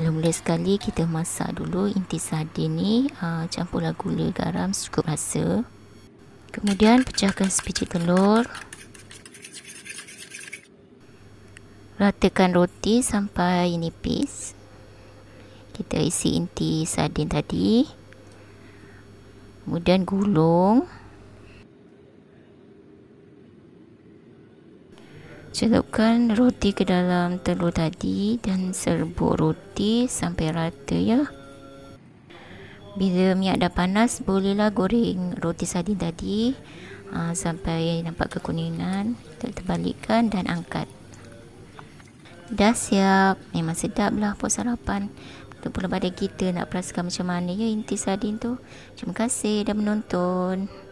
Mula-mula sekali kita masak dulu inti sardin ni uh, ah, Campurlah gula garam secukup rasa Kemudian pecahkan sepijik telur Ratakan roti sampai ini nipis Kita isi inti sardin tadi Kemudian gulung celupkan roti ke dalam telur tadi dan serbuk roti sampai rata ya bila minyak dah panas bolehlah goreng roti sadin tadi uh, sampai nampak kekuningan terbalikkan dan angkat dah siap memang sedap lah pun sarapan itu pula pada kita nak perasakan macam mana ya inti sadin tu terima kasih dah menonton